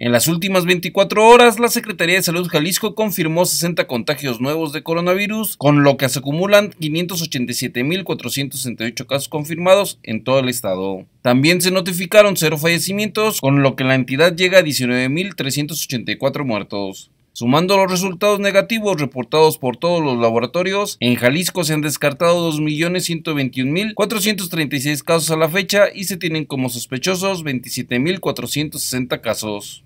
En las últimas 24 horas, la Secretaría de Salud Jalisco confirmó 60 contagios nuevos de coronavirus, con lo que se acumulan 587.468 casos confirmados en todo el estado. También se notificaron cero fallecimientos, con lo que la entidad llega a 19.384 muertos. Sumando los resultados negativos reportados por todos los laboratorios, en Jalisco se han descartado 2.121.436 casos a la fecha y se tienen como sospechosos 27.460 casos.